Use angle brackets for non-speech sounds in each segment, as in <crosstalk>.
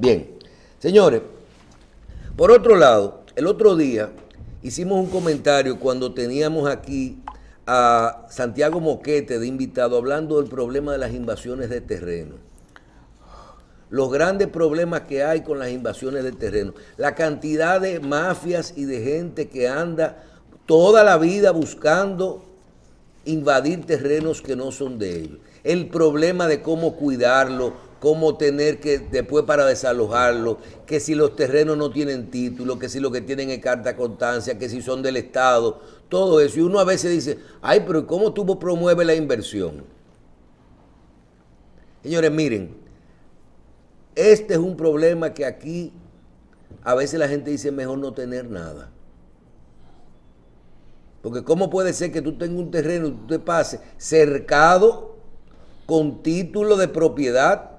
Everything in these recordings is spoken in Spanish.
Bien, señores, por otro lado, el otro día hicimos un comentario cuando teníamos aquí a Santiago Moquete de invitado hablando del problema de las invasiones de terreno. Los grandes problemas que hay con las invasiones de terreno. La cantidad de mafias y de gente que anda toda la vida buscando invadir terrenos que no son de ellos. El problema de cómo cuidarlo, cómo tener que, después para desalojarlo, que si los terrenos no tienen título, que si lo que tienen es carta constancia, que si son del Estado, todo eso. Y uno a veces dice, ay, pero ¿cómo tú promueves la inversión? Señores, miren, este es un problema que aquí a veces la gente dice mejor no tener nada. Porque ¿cómo puede ser que tú tengas un terreno, tú te pases cercado con título de propiedad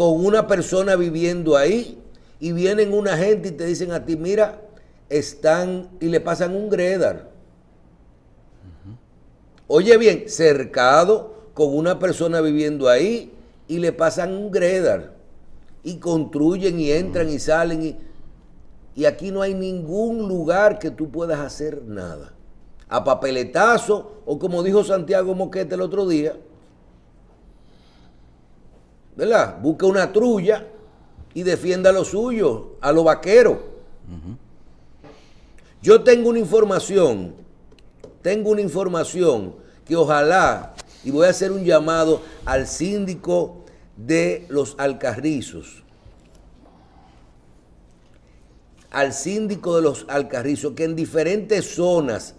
con una persona viviendo ahí y vienen una gente y te dicen a ti, mira, están y le pasan un gredar. Oye bien, cercado con una persona viviendo ahí y le pasan un gredar y construyen y entran y salen y aquí no hay ningún lugar que tú puedas hacer nada. A papeletazo o como dijo Santiago Moquete el otro día, ¿verdad? Busca una trulla y defienda a los suyos, a los vaqueros. Yo tengo una información, tengo una información que ojalá, y voy a hacer un llamado al síndico de los Alcarrizos, al síndico de los Alcarrizos, que en diferentes zonas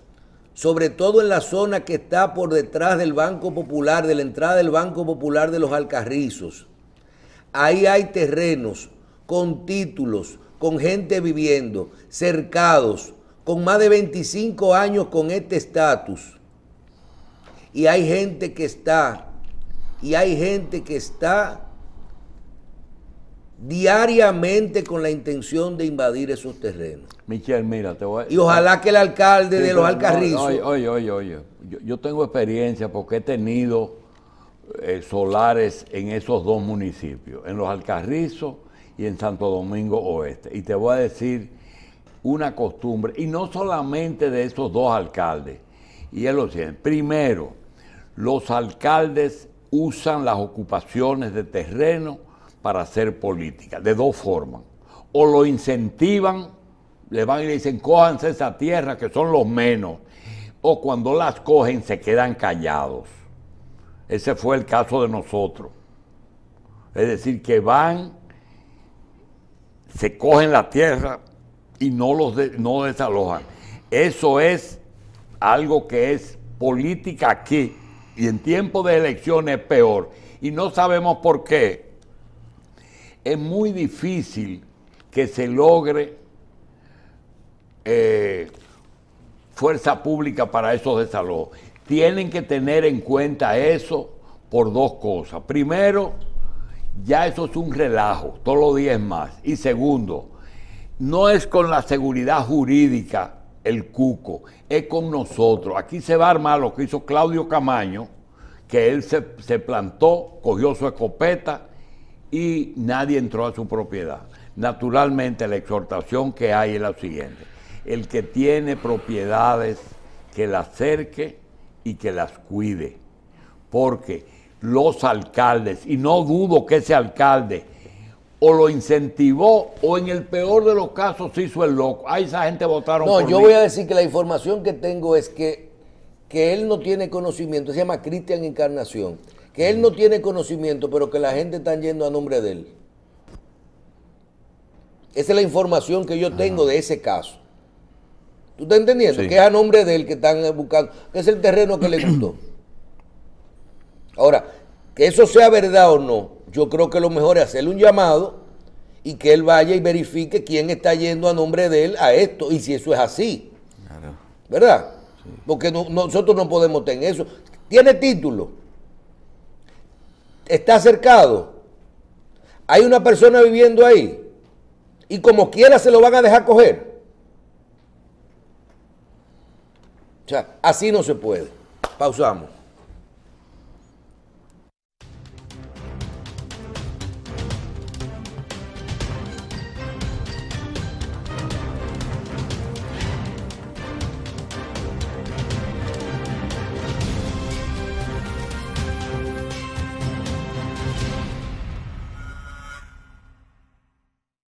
sobre todo en la zona que está por detrás del Banco Popular, de la entrada del Banco Popular de los Alcarrizos. Ahí hay terrenos con títulos, con gente viviendo, cercados, con más de 25 años con este estatus. Y hay gente que está, y hay gente que está diariamente con la intención de invadir esos terrenos. Michelle, mira, te voy a... Y ojalá que el alcalde de Los Alcarrizos... oye, oye, oye, Yo, tengo experiencia porque he tenido eh, solares en esos dos municipios, en Los Alcarrizos y en Santo Domingo Oeste. Y te voy a decir una costumbre, y no solamente de esos dos alcaldes, y es lo siguiente. Primero, los alcaldes usan las ocupaciones de terreno para hacer política, de dos formas. O lo incentivan, le van y le dicen, cójanse esa tierra, que son los menos. O cuando las cogen, se quedan callados. Ese fue el caso de nosotros. Es decir, que van, se cogen la tierra y no los no desalojan. Eso es algo que es política aquí y en tiempo de elecciones es peor. Y no sabemos por qué, es muy difícil que se logre eh, fuerza pública para esos desalojos. Tienen que tener en cuenta eso por dos cosas. Primero, ya eso es un relajo, todos los días más. Y segundo, no es con la seguridad jurídica el cuco, es con nosotros. Aquí se va a armar lo que hizo Claudio Camaño, que él se, se plantó, cogió su escopeta y nadie entró a su propiedad. Naturalmente la exhortación que hay es la siguiente. El que tiene propiedades, que las cerque y que las cuide. Porque los alcaldes, y no dudo que ese alcalde o lo incentivó o en el peor de los casos hizo el loco. Ahí esa gente votaron. No, yo voy a decir que la información que tengo es que, que él no tiene conocimiento, se llama Cristian Encarnación que él no tiene conocimiento, pero que la gente está yendo a nombre de él. Esa es la información que yo tengo de ese caso. ¿Tú estás entendiendo? Que es a nombre de él que están buscando, que es el terreno que le <clears throat> gustó. Ahora, que eso sea verdad o no, yo creo que lo mejor es hacerle un llamado y que él vaya y verifique quién está yendo a nombre de él a esto y si eso es así. ¿Verdad? Porque nosotros no podemos tener eso. Tiene título está cercado, hay una persona viviendo ahí y como quiera se lo van a dejar coger. O sea, así no se puede. Pausamos.